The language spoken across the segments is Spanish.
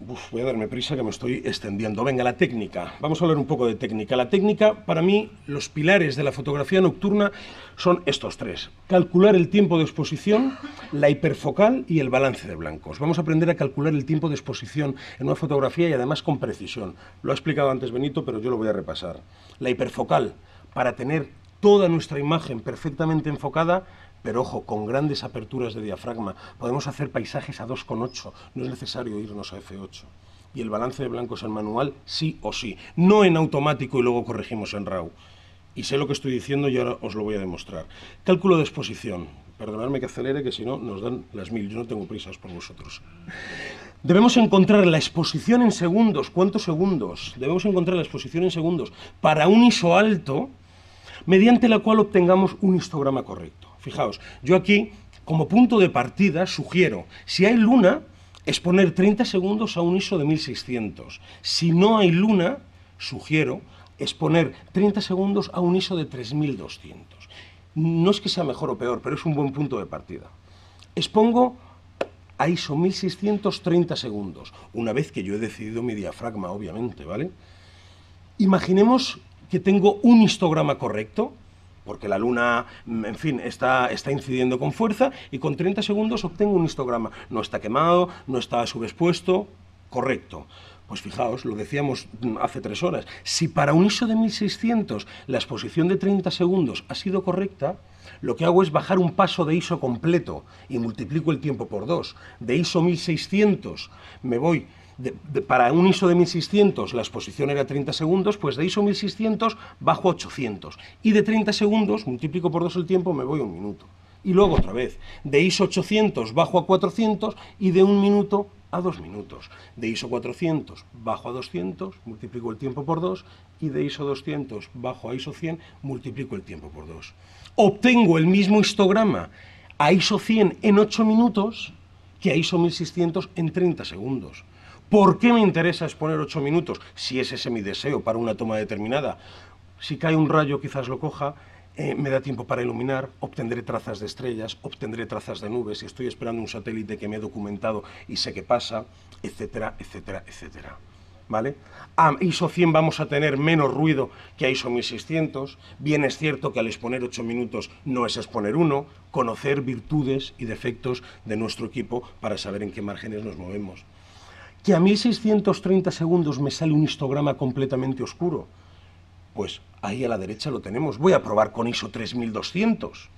voy a darme prisa que me estoy extendiendo. Venga, la técnica. Vamos a hablar un poco de técnica. La técnica, para mí, los pilares de la fotografía nocturna son estos tres. Calcular el tiempo de exposición, la hiperfocal y el balance de blancos. Vamos a aprender a calcular el tiempo de exposición en una fotografía y además con precisión. Lo ha explicado antes Benito, pero yo lo voy a repasar. La hiperfocal, para tener toda nuestra imagen perfectamente enfocada pero ojo, con grandes aperturas de diafragma, podemos hacer paisajes a 2,8, no es necesario irnos a F8. Y el balance de blancos en manual, sí o sí, no en automático y luego corregimos en RAW. Y sé lo que estoy diciendo y ahora os lo voy a demostrar. Cálculo de exposición. Perdonadme que acelere, que si no nos dan las mil. Yo no tengo prisas por vosotros. Debemos encontrar la exposición en segundos. ¿Cuántos segundos? Debemos encontrar la exposición en segundos para un ISO alto mediante la cual obtengamos un histograma correcto. Fijaos, yo aquí, como punto de partida, sugiero, si hay luna, exponer 30 segundos a un ISO de 1600. Si no hay luna, sugiero, exponer 30 segundos a un ISO de 3200. No es que sea mejor o peor, pero es un buen punto de partida. Expongo a ISO 1630 segundos, una vez que yo he decidido mi diafragma, obviamente, ¿vale? Imaginemos que tengo un histograma correcto, porque la luna, mm, en fin, está, está incidiendo con fuerza y con 30 segundos obtengo un histograma. No está quemado, no está subexpuesto, correcto. Pues fijaos, lo decíamos mm, hace tres horas, si para un ISO de 1600 la exposición de 30 segundos ha sido correcta, lo que hago es bajar un paso de ISO completo y multiplico el tiempo por dos. De ISO 1600 me voy para un ISO de 1600 la exposición era 30 segundos, pues de ISO 1600 bajo a 800. Y de 30 segundos, multiplico por 2 el tiempo, me voy a un minuto. Y luego otra vez, de ISO 800 bajo a 400 y de un minuto a dos minutos. De ISO 400 bajo a 200, multiplico el tiempo por 2, y de ISO 200 bajo a ISO 100, multiplico el tiempo por 2. Obtengo el mismo histograma a ISO 100 en 8 minutos que a ISO 1600 en 30 segundos. ¿Por qué me interesa exponer ocho minutos? Si ese es mi deseo para una toma determinada. Si cae un rayo, quizás lo coja, eh, me da tiempo para iluminar, obtendré trazas de estrellas, obtendré trazas de nubes, estoy esperando un satélite que me he documentado y sé qué pasa, etcétera, etcétera, etcétera. ¿Vale? A ah, ISO 100 vamos a tener menos ruido que a ISO 1600. Bien es cierto que al exponer ocho minutos no es exponer uno, conocer virtudes y defectos de nuestro equipo para saber en qué márgenes nos movemos que a 1630 segundos me sale un histograma completamente oscuro. Pues ahí a la derecha lo tenemos. Voy a probar con ISO 3200.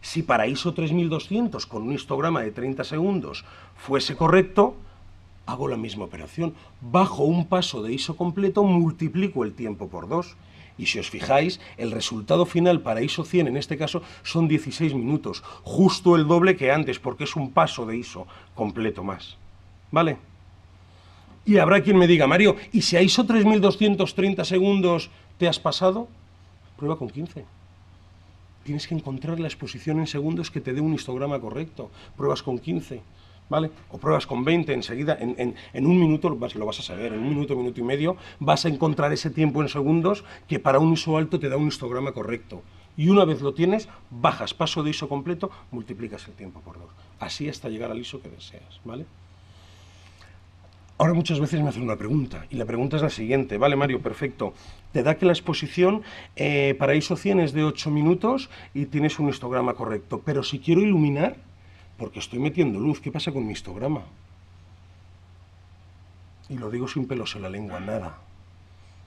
Si para ISO 3200 con un histograma de 30 segundos fuese correcto, hago la misma operación. Bajo un paso de ISO completo, multiplico el tiempo por 2. Y si os fijáis, el resultado final para ISO 100 en este caso son 16 minutos, justo el doble que antes porque es un paso de ISO completo más. ¿Vale? Y habrá quien me diga, Mario, ¿y si a ISO 3230 segundos te has pasado? Prueba con 15. Tienes que encontrar la exposición en segundos que te dé un histograma correcto. Pruebas con 15. ¿Vale? O pruebas con 20, enseguida, en, un minuto lo vas, lo vas a saber, en un minuto, minuto y medio, vas a encontrar ese tiempo en segundos que para un ISO alto te da un histograma correcto. Y una vez lo tienes, bajas paso de ISO completo, multiplicas el tiempo por dos. Así hasta llegar al ISO que deseas, ¿vale? Ahora muchas veces me hacen una pregunta y la pregunta es la siguiente. Vale, Mario, perfecto. Te da que la exposición eh, para ISO 100 es de 8 minutos y tienes un histograma correcto. Pero si quiero iluminar, porque estoy metiendo luz, ¿qué pasa con mi histograma? Y lo digo sin pelos en la lengua, nada.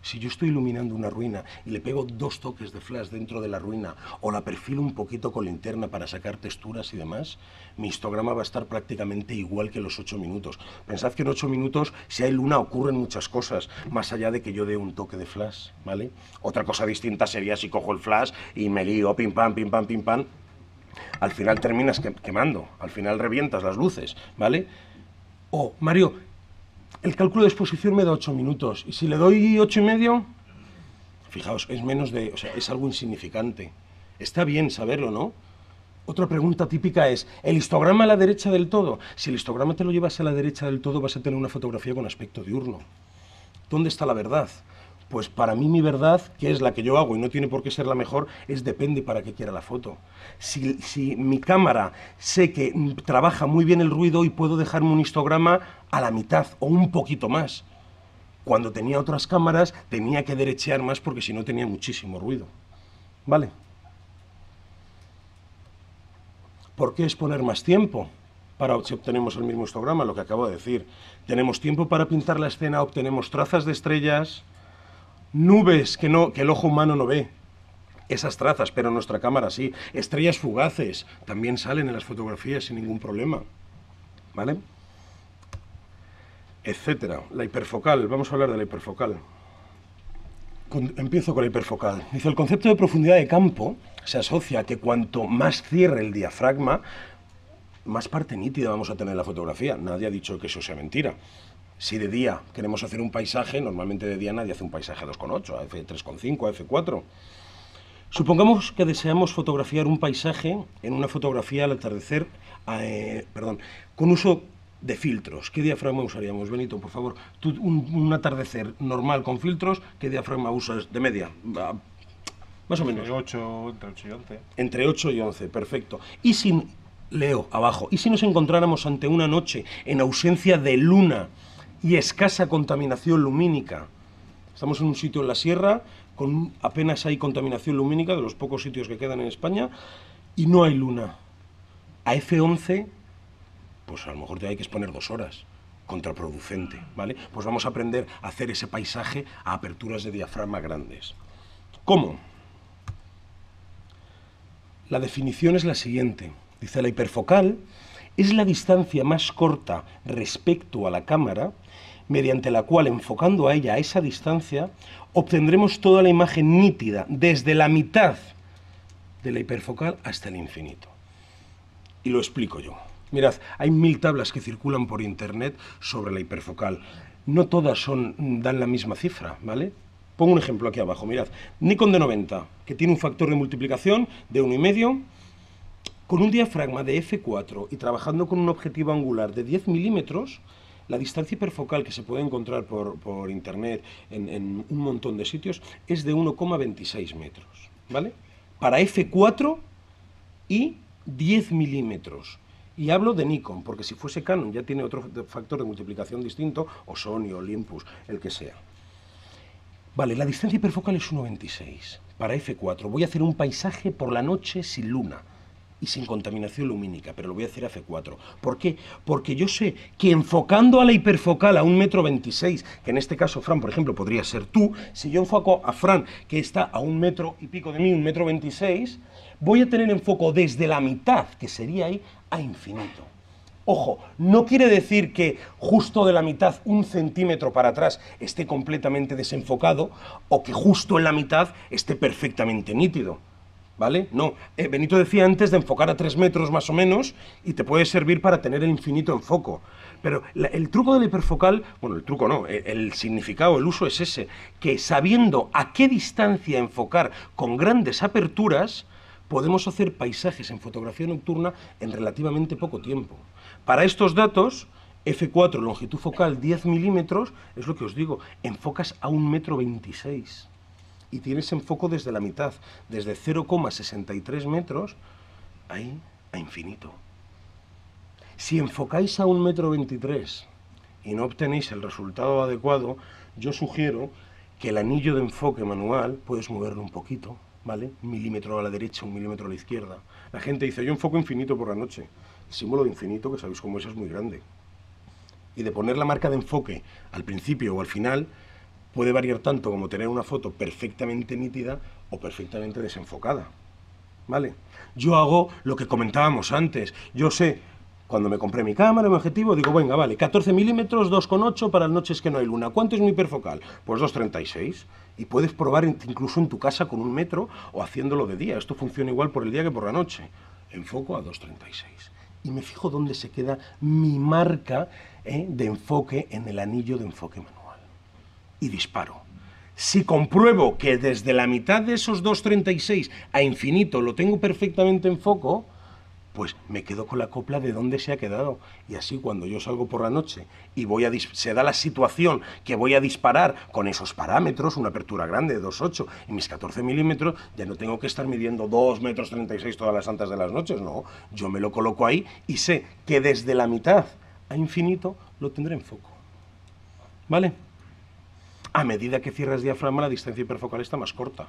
Si yo estoy iluminando una ruina y le pego dos toques de flash dentro de la ruina o la perfilo un poquito con linterna para sacar texturas y demás, mi histograma va a estar prácticamente igual que los ocho minutos. Pensad que en ocho minutos, si hay luna, ocurren muchas cosas, más allá de que yo dé un toque de flash, ¿vale? Otra cosa distinta sería si cojo el flash y me lío, pim pam, pim pam, pim pam. Al final terminas quemando, al final revientas las luces, ¿vale? O, Mario, el cálculo de exposición me da 8 minutos. Y si le doy ocho y medio, fijaos, es menos de... O sea, es algo insignificante. Está bien saberlo, ¿no? Otra pregunta típica es, ¿el histograma a la derecha del todo? Si el histograma te lo llevas a la derecha del todo, vas a tener una fotografía con aspecto diurno. ¿Dónde está la verdad? Pues para mí mi verdad, que es la que yo hago y no tiene por qué ser la mejor, es depende para qué quiera la foto. Si, mi cámara sé que trabaja muy bien el ruido y puedo dejarme un histograma a la mitad o un poquito más. Cuando tenía otras cámaras tenía que derechear más porque si no tenía muchísimo ruido. ¿Vale? ¿Por qué poner más tiempo? para si obtenemos el mismo histograma, lo que acabo de decir. Tenemos tiempo para pintar la escena, obtenemos trazas de estrellas, nubes que, no, que el ojo humano no ve. Esas trazas, pero nuestra cámara sí. Estrellas fugaces también salen en las fotografías sin ningún problema. ¿Vale? Etcétera. La hiperfocal, vamos a hablar de la hiperfocal. empiezo con la hiperfocal. Dice, el concepto de profundidad de campo se asocia a que cuanto más cierre el diafragma, más parte nítida vamos a tener la fotografía. Nadie ha dicho que eso sea mentira. Si de día queremos hacer un paisaje, normalmente de día nadie hace un paisaje a 2,8, a f3,5, a f4. Supongamos que deseamos fotografiar un paisaje en una fotografía al atardecer, eh, perdón, con uso de filtros. ¿Qué diafragma usaríamos, Benito, por favor? un, atardecer normal con filtros, ¿qué diafragma usas de media? Más o menos. Entre 8, entre y 11. Entre 8 y 11, perfecto. Y sin, leo abajo, y si nos encontráramos ante una noche en ausencia de luna, y escasa contaminación lumínica. Estamos en un sitio en la sierra, con apenas hay contaminación lumínica, de los pocos sitios que quedan en España, y no hay luna. A F11, pues a lo mejor te hay que exponer dos horas contraproducente, ¿vale? Pues vamos a aprender a hacer ese paisaje a aperturas de diafragma grandes. ¿Cómo? La definición es la siguiente. Dice la hiperfocal es la distancia más corta respecto a la cámara, mediante la cual, enfocando a ella a esa distancia, obtendremos toda la imagen nítida, desde la mitad de la hiperfocal hasta el infinito. Y lo explico yo. Mirad, hay mil tablas que circulan por internet sobre la hiperfocal. No todas son, dan la misma cifra, ¿vale? Pongo un ejemplo aquí abajo, mirad. Nikon de 90, que tiene un factor de multiplicación de 1,5 con un diafragma de F4 y trabajando con un objetivo angular de 10 milímetros, la distancia hiperfocal que se puede encontrar por, por internet en, un montón de sitios es de 1,26 metros, ¿vale? Para F4 y 10 milímetros. Y hablo de Nikon, porque si fuese Canon ya tiene otro factor de multiplicación distinto, o Sony, o Olympus, el que sea. Vale, la distancia hiperfocal es 1,26 para F4. Voy a hacer un paisaje por la noche sin luna y sin contaminación lumínica, pero lo voy a hacer a F4. ¿Por qué? Porque yo sé que enfocando a la hiperfocal a un metro veintiséis, que en este caso, Fran, por ejemplo, podría ser tú, si yo enfoco a Fran, que está a un metro y pico de mí, un metro veintiséis, voy a tener enfoco desde la mitad, que sería ahí, a infinito. Ojo, no quiere decir que justo de la mitad, un centímetro para atrás, esté completamente desenfocado o que justo en la mitad esté perfectamente nítido. ¿vale? No, eh, Benito decía antes de enfocar a 3 metros más o menos y te puede servir para tener el infinito en foco. Pero el truco del hiperfocal, bueno, el truco no, eh, el, significado, el uso es ese, que sabiendo a qué distancia enfocar con grandes aperturas, podemos hacer paisajes en fotografía nocturna en relativamente poco tiempo. Para estos datos, F4, longitud focal 10 milímetros, es lo que os digo, enfocas a 1,26 metro. 26 y tienes enfoco desde la mitad, desde 0,63 metros, ahí a infinito. Si enfocáis a un metro y no obtenéis el resultado adecuado, yo sugiero que el anillo de enfoque manual puedes moverlo un poquito, ¿vale? Un milímetro a la derecha, un milímetro a la izquierda. La gente dice, yo enfoco infinito por la noche. El símbolo de infinito, que sabéis cómo es, es muy grande. Y de poner la marca de enfoque al principio o al final, puede variar tanto como tener una foto perfectamente nítida o perfectamente desenfocada. ¿Vale? Yo hago lo que comentábamos antes. Yo sé, cuando me compré mi cámara, mi objetivo, digo, venga, vale, 14 milímetros, 2,8 para las noches que no hay luna. ¿Cuánto es mi hiperfocal? Pues 2,36. Y puedes probar incluso en tu casa con un metro o haciéndolo de día. Esto funciona igual por el día que por la noche. Enfoco a 2,36. Y me fijo dónde se queda mi marca ¿eh? de enfoque en el anillo de enfoque y disparo. Si compruebo que desde la mitad de esos 2.36 a infinito lo tengo perfectamente en foco, pues me quedo con la copla de donde se ha quedado. Y así cuando yo salgo por la noche y voy a se da la situación que voy a disparar con esos parámetros, una apertura grande de 2,8 y mis 14 milímetros, ya no tengo que estar midiendo dos metros 36 todas las santas de las noches, no. Yo me lo coloco ahí y sé que desde la mitad a infinito lo tendré en foco. ¿Vale? a medida que cierras diafragma, la distancia hiperfocal está más corta.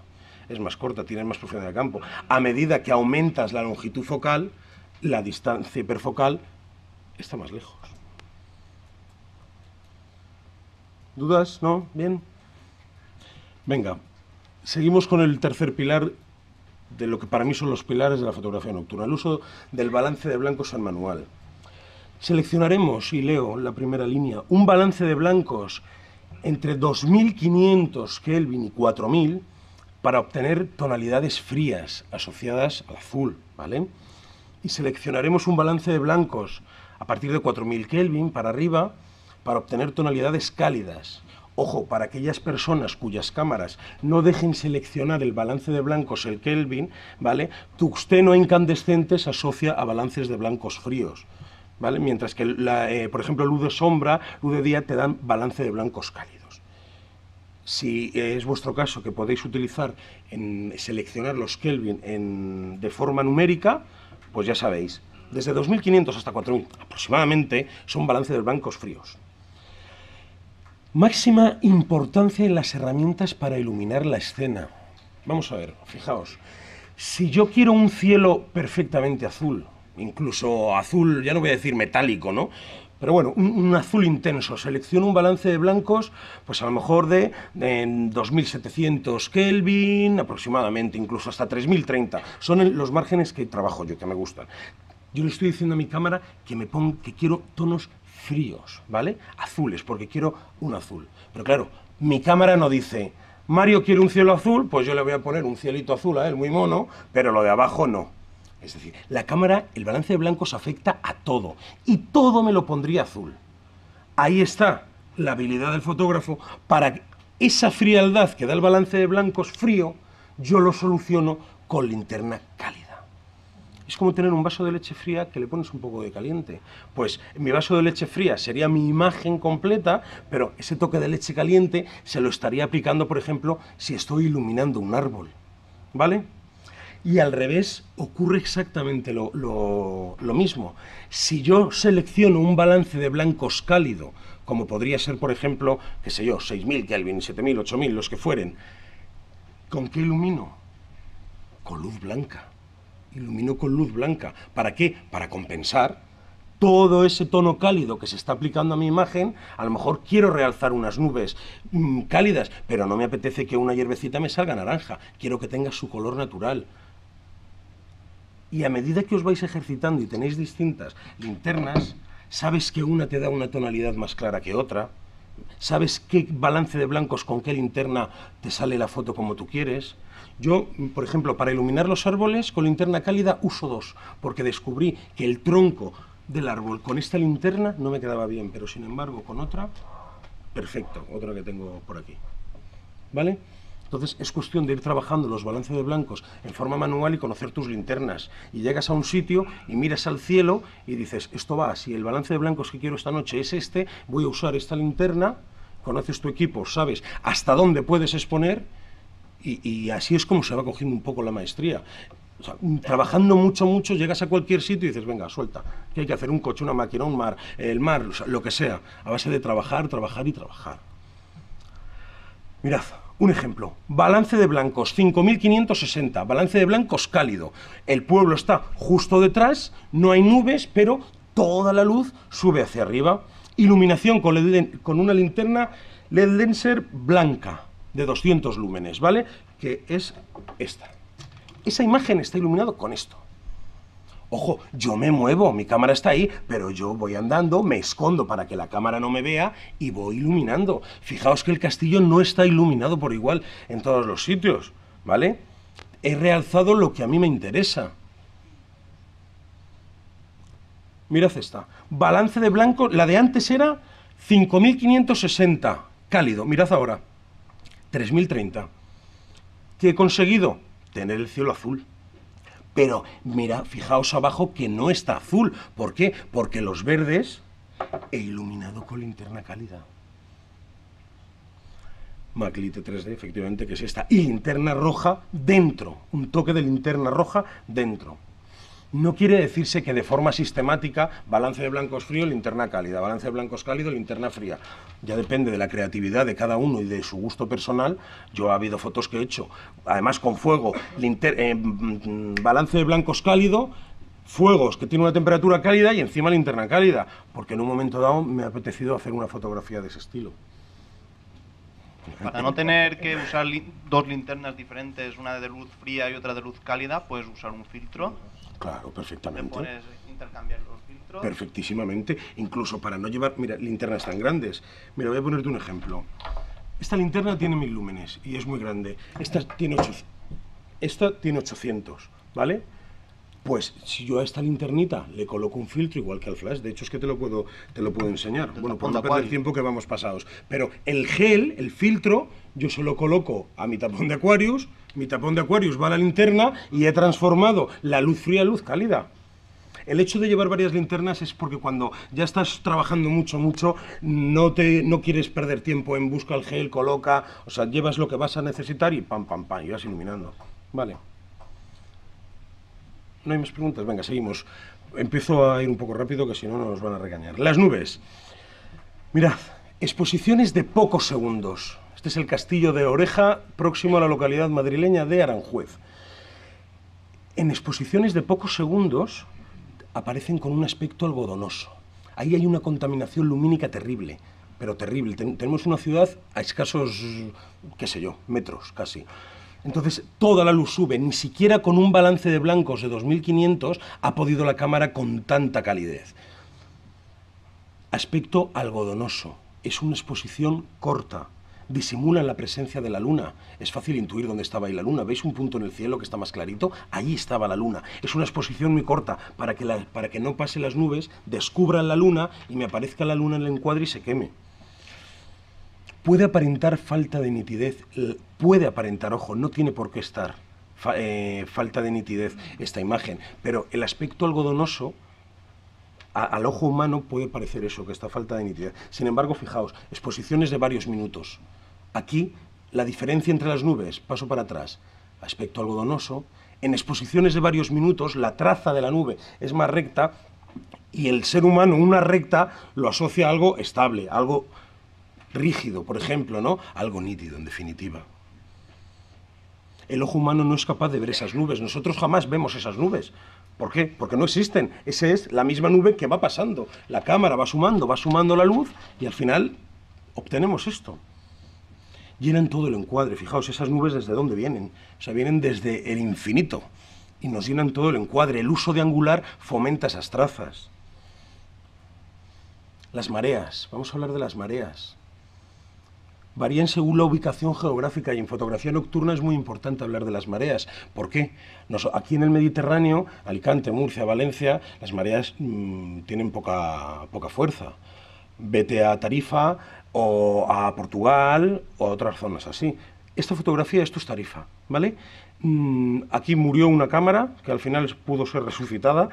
Es más corta, tienes más profundidad de campo. A medida que aumentas la longitud focal, la distancia hiperfocal está más lejos. ¿Dudas? ¿No? ¿Bien? Venga, seguimos con el tercer pilar de lo que para mí son los pilares de la fotografía nocturna, el uso del balance de blancos en manual. Seleccionaremos, y leo la primera línea, un balance de blancos entre 2.500 Kelvin y 4.000 para obtener tonalidades frías asociadas al azul, ¿vale? Y seleccionaremos un balance de blancos a partir de 4.000 Kelvin para arriba para obtener tonalidades cálidas. Ojo, para aquellas personas cuyas cámaras no dejen seleccionar el balance de blancos, el Kelvin, ¿vale? Tuxteno incandescente se asocia a balances de blancos fríos. Mientras que, eh, por ejemplo, luz de sombra, luz de día te dan balance de blancos cálidos. Si es vuestro caso que podéis utilizar, en, seleccionar los Kelvin de forma numérica, pues ya sabéis, desde 2500 hasta 4000 aproximadamente son balance de blancos fríos. Máxima importancia en las herramientas para iluminar la escena. Vamos a ver, fijaos, si yo quiero un cielo perfectamente azul, incluso azul, ya no voy a decir metálico, ¿no? Pero bueno, un, azul intenso. Selecciono un balance de blancos, pues a lo mejor de, 2700 Kelvin, aproximadamente, incluso hasta 3030. Son los márgenes que trabajo yo, que me gustan. Yo le estoy diciendo a mi cámara que, me pongo que quiero tonos fríos, ¿vale? Azules, porque quiero un azul. Pero claro, mi cámara no dice, Mario quiere un cielo azul, pues yo le voy a poner un cielito azul a él, muy mono, pero lo de abajo no. Es decir, la cámara, el balance de blancos afecta a todo y todo me lo pondría azul. Ahí está la habilidad del fotógrafo para que esa frialdad que da el balance de blancos frío, yo lo soluciono con linterna cálida. Es como tener un vaso de leche fría que le pones un poco de caliente. Pues mi vaso de leche fría sería mi imagen completa, pero ese toque de leche caliente se lo estaría aplicando, por ejemplo, si estoy iluminando un árbol. ¿Vale? Y al revés ocurre exactamente lo, mismo. Si yo selecciono un balance de blancos cálido, como podría ser, por ejemplo, qué sé yo, 6.000 Kelvin, 7.000, 8.000, los que fueren, ¿con qué ilumino? Con luz blanca. Ilumino con luz blanca. ¿Para qué? Para compensar todo ese tono cálido que se está aplicando a mi imagen, a lo mejor quiero realzar unas nubes mm, cálidas, pero no me apetece que una hierbecita me salga naranja, quiero que tenga su color natural. Y a medida que os vais ejercitando y tenéis distintas linternas, sabes que una te da una tonalidad más clara que otra, sabes qué balance de blancos con qué linterna te sale la foto como tú quieres. Yo, por ejemplo, para iluminar los árboles con linterna cálida uso dos, porque descubrí que el tronco del árbol con esta linterna no me quedaba bien, pero sin embargo con otra, perfecto, otra que tengo por aquí. ¿Vale? Entonces es cuestión de ir trabajando los balances de blancos en forma manual y conocer tus linternas. Y llegas a un sitio y miras al cielo y dices, esto va, si el balance de blancos que quiero esta noche es este, voy a usar esta linterna, conoces tu equipo, sabes hasta dónde puedes exponer y, así es como se va cogiendo un poco la maestría. trabajando mucho, mucho, llegas a cualquier sitio y dices, venga, suelta, que hay que hacer un coche, una máquina, un mar, el mar, lo que sea, a base de trabajar, trabajar y trabajar. Mirad, un ejemplo, balance de blancos, 5.560, balance de blancos cálido. El pueblo está justo detrás, no hay nubes, pero toda la luz sube hacia arriba. Iluminación con, una linterna LED Lenser blanca de 200 lúmenes, ¿vale? Que es esta. Esa imagen está iluminada con esto. Ojo, yo me muevo, mi cámara está ahí, pero yo voy andando, me escondo para que la cámara no me vea y voy iluminando. Fijaos que el castillo no está iluminado por igual en todos los sitios, ¿vale? He realzado lo que a mí me interesa. Mirad esta. Balance de blanco, la de antes era 5.560, cálido. Mirad ahora, 3.030. ¿Qué he conseguido? Tener el cielo azul. Pero mira, fijaos abajo que no está azul. ¿Por qué? Porque los verdes he iluminado con linterna cálida. Maclite 3D, efectivamente, que es esta. Y linterna roja dentro. Un toque de linterna roja dentro no quiere decirse que de forma sistemática balance de blancos frío, linterna cálida, balance de blancos cálido, linterna fría. Ya depende de la creatividad de cada uno y de su gusto personal. Yo ha habido fotos que he hecho, además con fuego, eh, mm, balance de blancos cálido, fuegos que tiene una temperatura cálida y encima linterna cálida, porque en un momento dado me ha apetecido hacer una fotografía de ese estilo. Para no tener que usar dos linternas diferentes, una de luz fría y otra de luz cálida, puedes usar un filtro Claro, perfectamente. Eh, Perfectísimamente. Incluso para no llevar, mira, linternas tan grandes. Mira, voy a ponerte un ejemplo. Esta linterna tiene mil lúmenes y es muy grande. Esta tiene, ocho. esta tiene 800, ¿vale? Pues si yo a esta linternita le coloco un filtro igual que al flash, de hecho es que te lo puedo, te lo puedo enseñar. Bueno, por el tiempo que vamos pasados. Pero el gel, el filtro, yo solo lo coloco a mi tapón de Aquarius, mi tapón de Aquarius va a la linterna y he transformado la luz fría a luz cálida. El hecho de llevar varias linternas es porque cuando ya estás trabajando mucho, mucho, no, te, no quieres perder tiempo en busca el gel, coloca, o sea, llevas lo que vas a necesitar y pam, pam, pam, y vas iluminando. Vale. ¿No hay más preguntas? Venga, seguimos. Empiezo a ir un poco rápido que si no nos van a regañar. Las nubes. Mirad, exposiciones de pocos segundos. Este es el castillo de Oreja, próximo a la localidad madrileña de Aranjuez. En exposiciones de pocos segundos aparecen con un aspecto algodonoso. Ahí hay una contaminación lumínica terrible, pero terrible. tenemos una ciudad a escasos, qué sé yo, metros casi. Entonces toda la luz sube, ni siquiera con un balance de blancos de 2500 ha podido la cámara con tanta calidez. Aspecto algodonoso. Es una exposición corta, disimulan la presencia de la luna. Es fácil intuir dónde estaba ahí la luna. ¿Veis un punto en el cielo que está más clarito? Ahí estaba la luna. Es una exposición muy corta para que, para que no pase las nubes, descubran la luna y me aparezca la luna en el encuadre y se queme puede aparentar falta de nitidez, puede aparentar, ojo, no tiene por qué estar eh, falta de nitidez esta imagen, pero el aspecto algodonoso al ojo humano puede parecer eso, que esta falta de nitidez. Sin embargo, fijaos, exposiciones de varios minutos. Aquí la diferencia entre las nubes, paso para atrás, aspecto algodonoso, en exposiciones de varios minutos la traza de la nube es más recta y el ser humano una recta lo asocia a algo estable, algo rígido, por ejemplo, ¿no? Algo nítido, en definitiva. El ojo humano no es capaz de ver esas nubes, nosotros jamás vemos esas nubes, ¿Por qué? Porque no existen. Esa es la misma nube que va pasando. La cámara va sumando, va sumando la luz y al final obtenemos esto. Llenan todo el encuadre. Fijaos, esas nubes desde dónde vienen. O sea, vienen desde el infinito y nos llenan todo el encuadre. El uso de angular fomenta esas trazas. Las mareas. Vamos a hablar de las mareas varían según la ubicación geográfica y en fotografía nocturna es muy importante hablar de las mareas. ¿Por qué? aquí en el Mediterráneo, Alicante, Murcia, Valencia, las mareas mm, tienen poca, poca fuerza. Vete a Tarifa o a Portugal o otras zonas así. Esta fotografía, esto es Tarifa, ¿vale? Mm, aquí murió una cámara que al final pudo ser resucitada,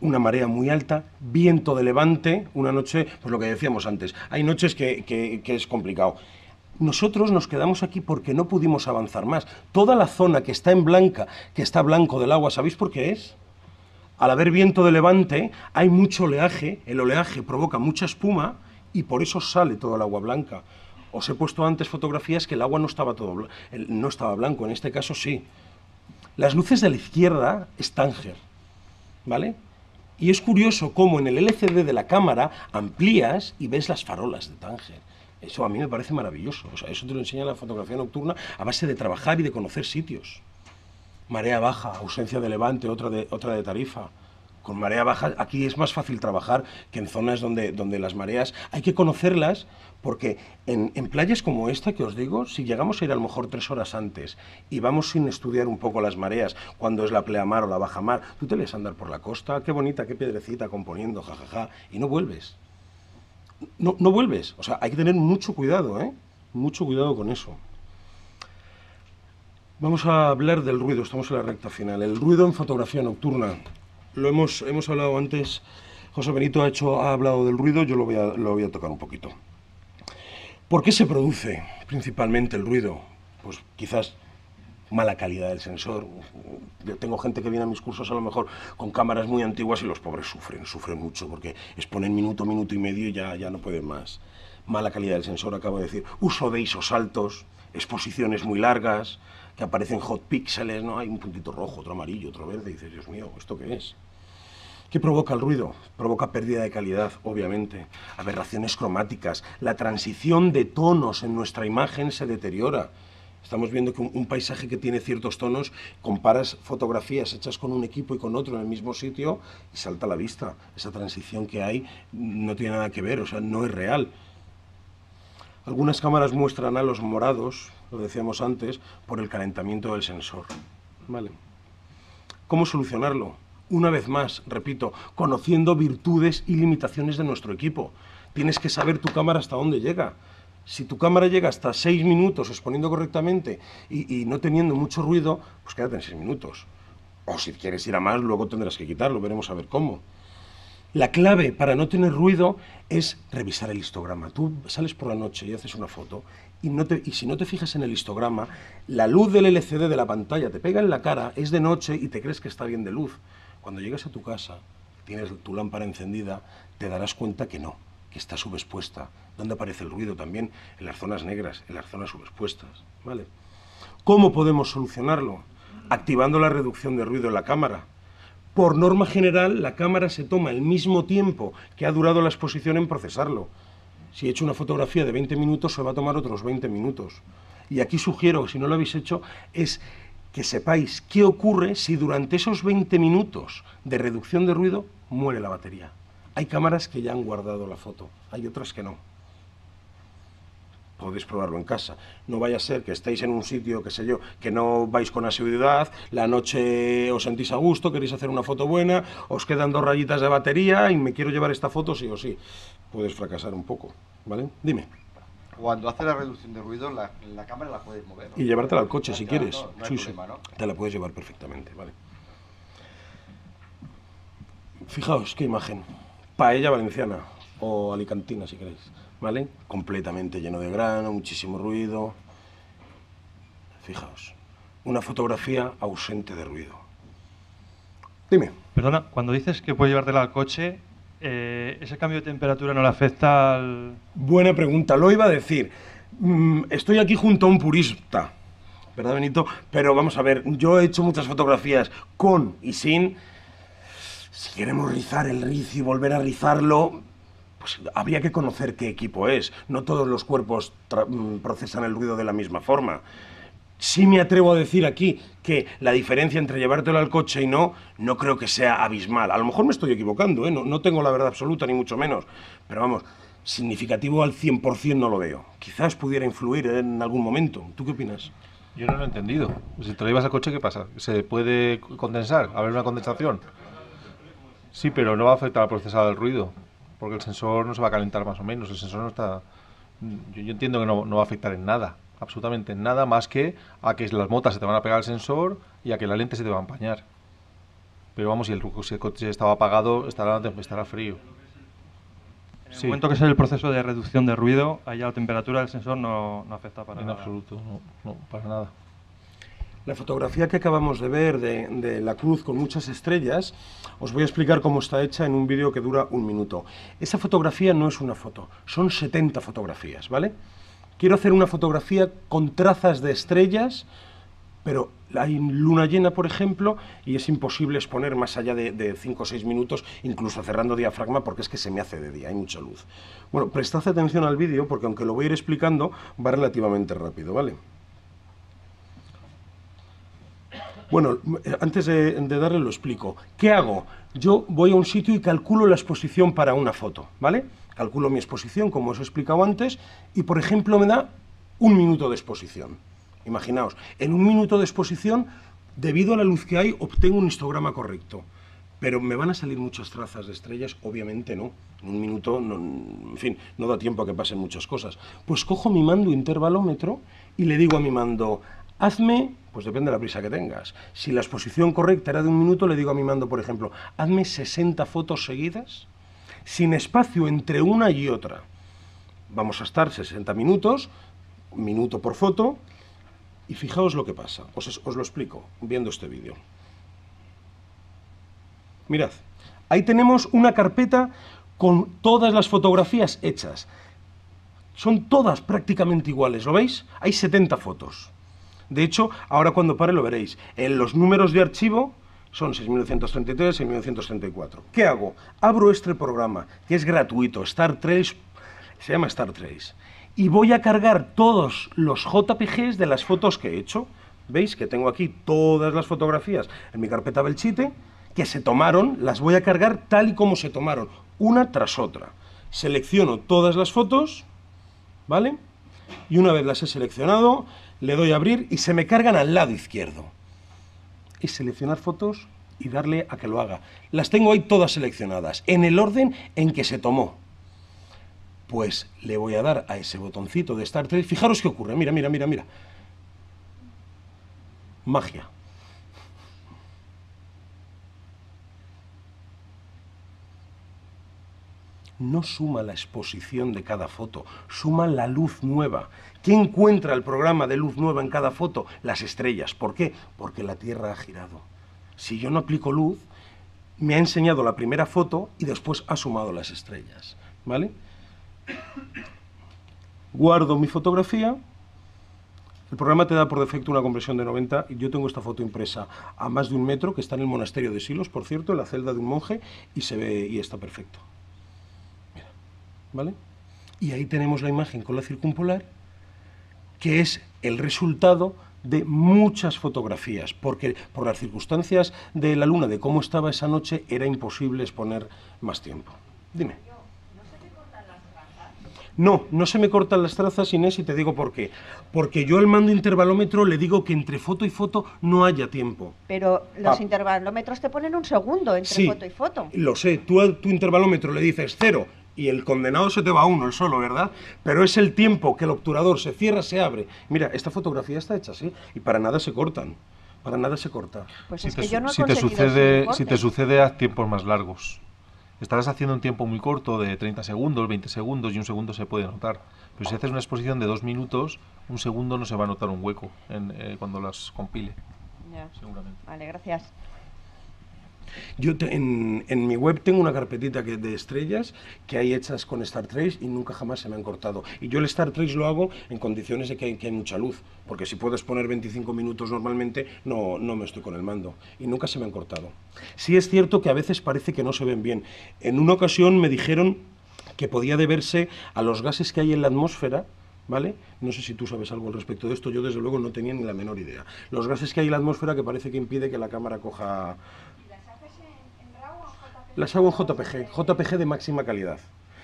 una marea muy alta, viento de levante, una noche, pues lo que decíamos antes, hay noches que, es complicado. Nosotros nos quedamos aquí porque no pudimos avanzar más. Toda la zona que está en blanca, que está blanco del agua, ¿sabéis por qué es? Al haber viento de levante, hay mucho oleaje, el oleaje provoca mucha espuma y por eso sale todo el agua blanca. Os he puesto antes fotografías que el agua no estaba, todo, no estaba blanco, en este caso sí. Las luces de la izquierda es Tánger, ¿vale? Y es curioso cómo en el LCD de la cámara amplías y ves las farolas de Tánger. Eso a mí me parece maravilloso. O sea, eso te lo enseña la fotografía nocturna a base de trabajar y de conocer sitios. Marea baja, ausencia de levante, otra de, otra de tarifa con marea baja aquí es más fácil trabajar que en zonas donde, donde las mareas hay que conocerlas porque en, playas como esta que os digo, si llegamos a ir a lo mejor tres horas antes y vamos sin estudiar un poco las mareas, cuando es la pleamar o la bajamar, tú te lees andar por la costa, qué bonita, qué piedrecita componiendo, jajaja, ja, ja, y no vuelves. No, no vuelves. O sea, hay que tener mucho cuidado, ¿eh? Mucho cuidado con eso. Vamos a hablar del ruido, estamos en la recta final. El ruido en fotografía nocturna lo hemos, hemos hablado antes, José Benito ha, hecho, ha hablado del ruido, yo lo voy, a, lo voy a tocar un poquito. ¿Por qué se produce principalmente el ruido? Pues quizás mala calidad del sensor. Yo tengo gente que viene a mis cursos a lo mejor con cámaras muy antiguas y los pobres sufren, sufren mucho porque exponen minuto, minuto y medio y ya, ya no pueden más. Mala calidad del sensor, acabo de decir. Uso de ISOs altos, exposiciones muy largas, que aparecen hot píxeles, ¿no? Hay un puntito rojo, otro amarillo, otro verde, y dices, Dios mío, ¿esto qué es? ¿Qué provoca el ruido? Provoca pérdida de calidad, obviamente, aberraciones cromáticas, la transición de tonos en nuestra imagen se deteriora. Estamos viendo que un, paisaje que tiene ciertos tonos, comparas fotografías hechas con un equipo y con otro en el mismo sitio y salta a la vista. Esa transición que hay no tiene nada que ver, o sea, no es real. Algunas cámaras muestran a los morados, lo decíamos antes, por el calentamiento del sensor. ¿Cómo solucionarlo? una vez más, repito, conociendo virtudes y limitaciones de nuestro equipo. Tienes que saber tu cámara hasta dónde llega. Si tu cámara llega hasta seis minutos exponiendo correctamente y, no teniendo mucho ruido, pues quédate en seis minutos. O si quieres ir a más, luego tendrás que quitarlo, veremos a ver cómo. La clave para no tener ruido es revisar el histograma. Tú sales por la noche y haces una foto y, no y, si no te fijas en el histograma, la luz del LCD de la pantalla te pega en la cara, es de noche y te crees que está bien de luz. Cuando llegas a tu casa, tienes tu lámpara encendida, te darás cuenta que no, que está subexpuesta. ¿Dónde aparece el ruido? También en las zonas negras, en las zonas subexpuestas. ¿Vale? ¿Cómo podemos solucionarlo? Activando la reducción de ruido en la cámara. Por norma general, la cámara se toma el mismo tiempo que ha durado la exposición en procesarlo. Si he hecho una fotografía de 20 minutos, se va a tomar otros 20 minutos. Y aquí sugiero, si no lo habéis hecho, es que sepáis qué ocurre si durante esos 20 minutos de reducción de ruido muere la batería. Hay cámaras que ya han guardado la foto, hay otras que no. Podéis probarlo en casa. No vaya a ser que estéis en un sitio, qué sé yo, que no vais con asiduidad, la noche os sentís a gusto, queréis hacer una foto buena, os quedan dos rayitas de batería y me quiero llevar esta foto sí o sí. Puedes fracasar un poco, ¿vale? Dime cuando hace la reducción de ruido, la, la cámara la puedes mover. ¿no? Y llevártela al coche si quieres. Te la puedes llevar perfectamente, vale. Fijaos qué imagen. Paella valenciana o alicantina, si queréis, ¿vale? Completamente lleno de grano, muchísimo ruido. Fijaos, una fotografía ausente de ruido. Dime. Perdona, cuando dices que puedes llevártela al coche, eh, ¿ese cambio de temperatura no le afecta al...? Buena pregunta, lo iba a decir. Mm, estoy aquí junto a un purista, ¿verdad, Benito? Pero vamos a ver, yo he hecho muchas fotografías con y sin. Si queremos rizar el rizo y volver a rizarlo, pues habría que conocer qué equipo es. No todos los cuerpos mm, procesan el ruido de la misma forma. Sí me atrevo a decir aquí que la diferencia entre llevártelo al coche y no, no creo que sea abismal. A lo mejor me estoy equivocando, ¿eh? no, tengo la verdad absoluta, ni mucho menos. Pero vamos, significativo al 100% no lo veo. Quizás pudiera influir en algún momento. ¿Tú qué opinas? Yo no lo he entendido. Si te lo llevas al coche, ¿qué pasa? ¿Se puede condensar? ¿Haber una condensación? Sí, pero no va a afectar al procesado del ruido, porque el sensor no se va a calentar más o menos. El sensor no está... Yo, entiendo que no va a afectar en nada absolutamente nada más que a que las motas se te van a pegar al sensor y a que la lente se te va a empañar. Pero vamos, si el, coche estaba apagado, estará, estará frío. En el momento que es el proceso de reducción de ruido, allá la temperatura del sensor no, afecta para nada. En absoluto, no, para nada. La fotografía que acabamos de ver de, de, la cruz con muchas estrellas, os voy a explicar cómo está hecha en un vídeo que dura un minuto. Esa fotografía no es una foto, son 70 fotografías, ¿vale? quiero hacer una fotografía con trazas de estrellas, pero hay luna llena, por ejemplo, y es imposible exponer más allá de 5 o 6 minutos, incluso cerrando diafragma, porque es que se me hace de día, hay mucha luz. Bueno, prestad atención al vídeo, porque aunque lo voy a ir explicando, va relativamente rápido, ¿vale? Bueno, antes de, de, darle lo explico. ¿Qué hago? Yo voy a un sitio y calculo la exposición para una foto, ¿vale? calculo mi exposición, como os he explicado antes, y por ejemplo me da un minuto de exposición. Imaginaos, en un minuto de exposición, debido a la luz que hay, obtengo un histograma correcto. Pero ¿me van a salir muchas trazas de estrellas? Obviamente no. En un minuto, en fin, no da tiempo a que pasen muchas cosas. Pues cojo mi mando intervalómetro y le digo a mi mando, hazme, pues depende de la prisa que tengas. Si la exposición correcta era de un minuto, le digo a mi mando, por ejemplo, hazme 60 fotos seguidas sin espacio entre una y otra. Vamos a estar 60 minutos, minuto por foto, y fijaos lo que pasa. Os, lo explico viendo este vídeo. Mirad, ahí tenemos una carpeta con todas las fotografías hechas. Son todas prácticamente iguales, ¿lo veis? Hay 70 fotos. De hecho, ahora cuando pare lo veréis. En los números de archivo son 6.933 y 6.934. ¿Qué hago? Abro este programa, que es gratuito, Star Trace, se llama Star Trace, y voy a cargar todos los JPGs de las fotos que he hecho. ¿Veis que tengo aquí todas las fotografías en mi carpeta Belchite? que se tomaron, las voy a cargar tal y como se tomaron, una tras otra. Selecciono todas las fotos, ¿vale? Y una vez las he seleccionado, le doy a abrir y se me cargan al lado izquierdo es seleccionar fotos y darle a que lo haga. Las tengo ahí todas seleccionadas, en el orden en que se tomó. Pues le voy a dar a ese botoncito de start Trek. Fijaros qué ocurre, mira, mira, mira, mira. Magia. no suma la exposición de cada foto, suma la luz nueva ¿Qué encuentra el programa de luz nueva en cada foto? Las estrellas. ¿Por qué? Porque la Tierra ha girado. Si yo no aplico luz, me ha enseñado la primera foto y después ha sumado las estrellas. ¿Vale? Guardo mi fotografía. El programa te da por defecto una compresión de 90 yo tengo esta foto impresa a más de un metro, que está en el monasterio de Silos, por cierto, en la celda de un monje, y se ve y está perfecto. ¿vale? Y ahí tenemos la imagen con la circumpolar que es el resultado de muchas fotografías, porque por las circunstancias de la luna, de cómo estaba esa noche, era imposible exponer más tiempo. Dime. No, no se me cortan las trazas, Inés, y te digo por qué. Porque yo al mando intervalómetro le digo que entre foto y foto no haya tiempo. Pero los ah. intervalómetros te ponen un segundo entre foto y foto. Lo sé, tú a tu intervalómetro le dices cero y el condenado se te va uno, el solo, ¿verdad? Pero es el tiempo que el obturador se cierra, se abre. Mira, esta fotografía está hecha así y para nada se cortan. Para nada se corta. Pues si, es te, que yo no si te, sucede, si te sucede, haz tiempos más largos. Estarás haciendo un tiempo muy corto de 30 segundos, 20 segundos y un segundo se puede notar. Pero si haces una exposición de dos minutos, un segundo no se va a notar un hueco eh, cuando las compile. Ya. Seguramente. Vale, gracias. Yo en, en, mi web tengo una carpetita que, de estrellas que hay hechas con Star Trek y nunca jamás se me han cortado. Y yo el Star Trek lo hago en condiciones de que hay, que hay mucha luz, porque si puedes poner 25 minutos normalmente no, no me estoy con el mando. Y nunca se me han cortado. Sí es cierto que a veces parece que no se ven bien. En una ocasión me dijeron que podía deberse a los gases que hay en la atmósfera, ¿vale? No sé si tú sabes algo al respecto de esto, yo desde luego no tenía ni la menor idea. Los gases que hay en la atmósfera que parece que impide que la cámara coja, las hago en JPG, JPG de máxima calidad.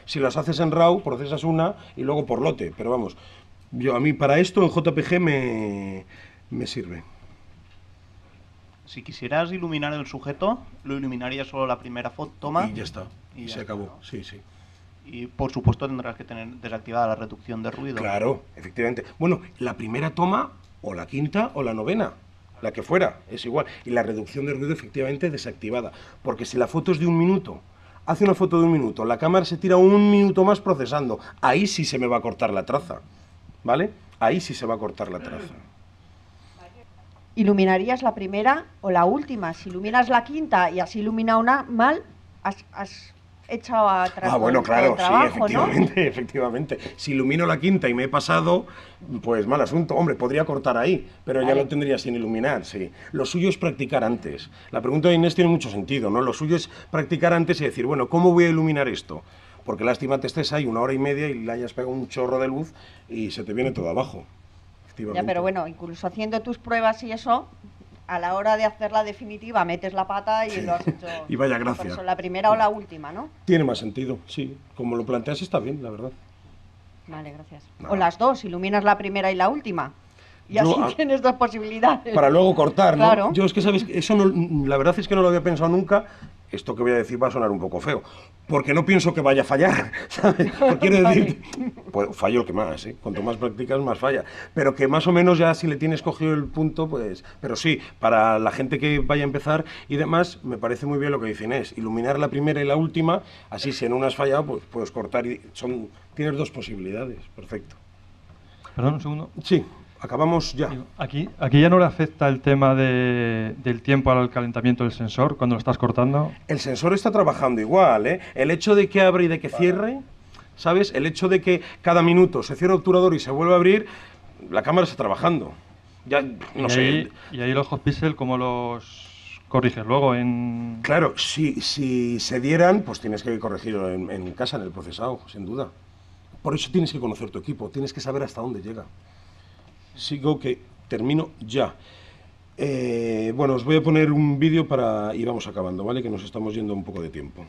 Si las haces en RAW, procesas una y luego por lote, pero vamos, yo a mí para esto en JPG me, sirve. Si quisieras iluminar el sujeto, lo iluminaría solo la primera foto, toma. Y ya está, y, se acabó, sí, sí. Y por supuesto tendrás que tener desactivada la reducción de ruido. Claro, efectivamente. Bueno, la primera toma, o la quinta, o la novena la que fuera, es igual. Y la reducción de ruido efectivamente desactivada, porque si la foto es de un minuto, hace una foto de un minuto, la cámara se tira un minuto más procesando, ahí sí se me va a cortar la traza, ¿vale? Ahí sí se va a cortar la traza. ¿Iluminarías la primera o la última? Si iluminas la quinta y así ilumina una, mal, has echado atrás. Ah, bueno, claro, sí, efectivamente, Si ilumino la quinta y me he pasado, pues mal asunto. Hombre, podría cortar ahí, pero ya lo tendría sin iluminar, sí. Lo suyo es practicar antes. La pregunta de Inés tiene mucho sentido, ¿no? Lo suyo es practicar antes y decir, bueno, ¿cómo voy a iluminar esto? Porque lástima te estés ahí una hora y media y le hayas pegado un chorro de luz y se te viene todo abajo. Ya, pero bueno, incluso haciendo tus pruebas y eso, a la hora de hacer la definitiva metes la pata y lo has hecho. y vaya gracias la primera o la última, ¿no? Tiene más sentido, sí. Como lo planteas está bien, la verdad. Vale, gracias. O las dos, iluminas la primera y la última. Y así tienes dos posibilidades. Para luego cortar, ¿no? Claro. Yo es que, ¿sabes? Eso no, la verdad es que no lo había pensado nunca esto que voy a decir va a sonar un poco feo, porque no pienso que vaya a fallar, ¿sabes? quiero decir, pues, fallo que más, ¿eh? Cuanto más practicas, más falla. Pero que más o menos ya si le tienes cogido el punto, pues... Pero sí, para la gente que vaya a empezar y demás, me parece muy bien lo que dicen es Iluminar la primera y la última, así si en una has fallado, pues puedes cortar y son... Tienes dos posibilidades, perfecto. Perdón, un segundo. Sí acabamos ya. Aquí, aquí ya no le afecta el tema del tiempo al calentamiento del sensor cuando lo estás cortando. El sensor está trabajando igual, ¿eh? El hecho de que abre y de que cierre, ¿sabes? El hecho de que cada minuto se cierra el obturador y se vuelve a abrir, la cámara está trabajando. Ya, no y sé. Ahí, y ahí los hot pixel como los corriges luego en... Claro, si, si se dieran, pues tienes que corregirlo en, en casa, en el procesado, sin duda. Por eso tienes que conocer tu equipo, tienes que saber hasta dónde llega sigo que termino ya. Eh, bueno, os voy a poner un vídeo para... y vamos acabando, ¿vale? Que nos estamos yendo un poco de tiempo.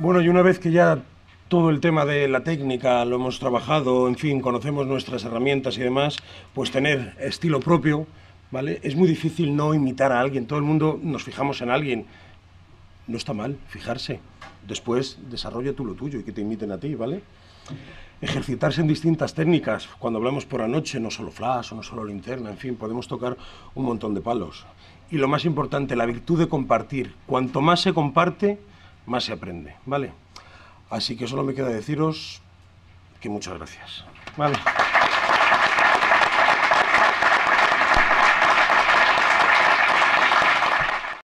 Bueno, y una vez que ya todo el tema de la técnica lo hemos trabajado, en fin, conocemos nuestras herramientas y demás, pues tener estilo propio, ¿vale? Es muy difícil no imitar a alguien, todo el mundo nos fijamos en alguien, no está mal fijarse, después desarrolla tú lo tuyo y que te imiten a ti, ¿vale? Ejercitarse en distintas técnicas, cuando hablamos por anoche, no solo flash o no solo linterna, en fin, podemos tocar un montón de palos. Y lo más importante, la virtud de compartir. Cuanto más se comparte, más se aprende, ¿vale? Así que solo me queda deciros que muchas gracias. Vale.